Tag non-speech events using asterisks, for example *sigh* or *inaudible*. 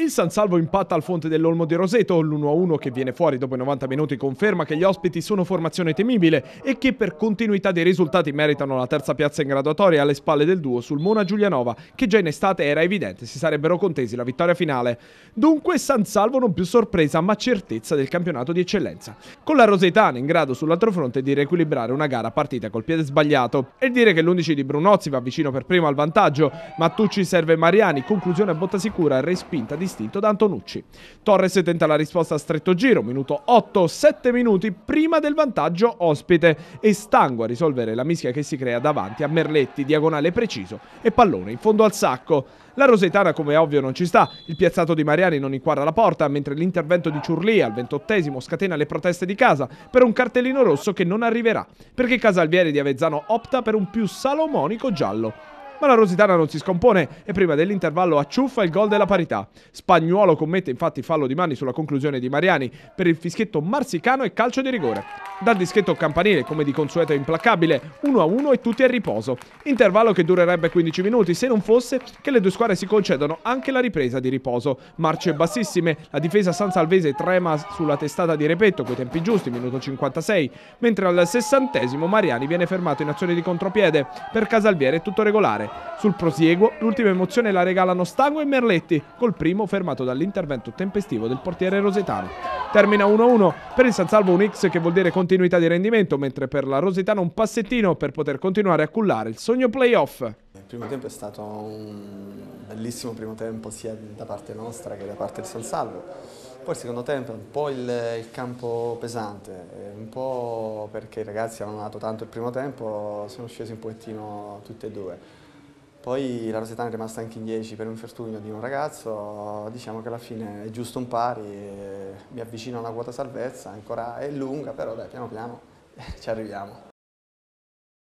Il San Salvo impatta al Fonte dell'Olmo di Roseto, l'1-1 che viene fuori dopo i 90 minuti conferma che gli ospiti sono formazione temibile e che per continuità dei risultati meritano la terza piazza in graduatoria alle spalle del duo sul Mona Giulianova, che già in estate era evidente si sarebbero contesi la vittoria finale. Dunque San Salvo non più sorpresa ma certezza del campionato di eccellenza, con la Rosetana in grado sull'altro fronte di riequilibrare una gara partita col piede sbagliato e dire che l'11 di Brunozzi va vicino per primo al vantaggio, Mattucci serve Mariani, conclusione a botta sicura, respinta di distinto da Antonucci. Torres tenta la risposta a stretto giro, minuto 8, 7 minuti prima del vantaggio ospite e stanco a risolvere la mischia che si crea davanti a Merletti, diagonale preciso e pallone in fondo al sacco. La Rosetana come ovvio non ci sta, il piazzato di Mariani non inquadra la porta, mentre l'intervento di Ciurlia al ventottesimo scatena le proteste di casa per un cartellino rosso che non arriverà, perché Casalvieri di Avezzano opta per un più salomonico giallo ma la Rositana non si scompone e prima dell'intervallo acciuffa il gol della parità. Spagnuolo commette infatti fallo di mani sulla conclusione di Mariani per il fischietto marsicano e calcio di rigore. Dal dischetto campanile, come di consueto implacabile, 1-1 e tutti a riposo. Intervallo che durerebbe 15 minuti se non fosse che le due squadre si concedono anche la ripresa di riposo. Marce bassissime, la difesa sansalvese trema sulla testata di Repetto coi tempi giusti, minuto 56, mentre al sessantesimo Mariani viene fermato in azione di contropiede. Per Casalviere tutto regolare. Sul prosieguo, l'ultima emozione la regalano Stango e Merletti, col primo fermato dall'intervento tempestivo del portiere rosetano termina 1-1 per il San Salvo un X che vuol dire continuità di rendimento, mentre per la Rositano un passettino per poter continuare a cullare il sogno playoff. Il primo tempo è stato un bellissimo primo tempo sia da parte nostra che da parte del San Salvo. Poi il secondo tempo è un po' il, il campo pesante, un po' perché i ragazzi avevano dato tanto il primo tempo, sono scesi un pochettino tutti e due. Poi la Rosetana è rimasta anche in 10 per un infortunio di un ragazzo, diciamo che alla fine è giusto un pari, mi avvicino una quota salvezza, ancora è lunga, però dai, piano piano *laughs* ci arriviamo.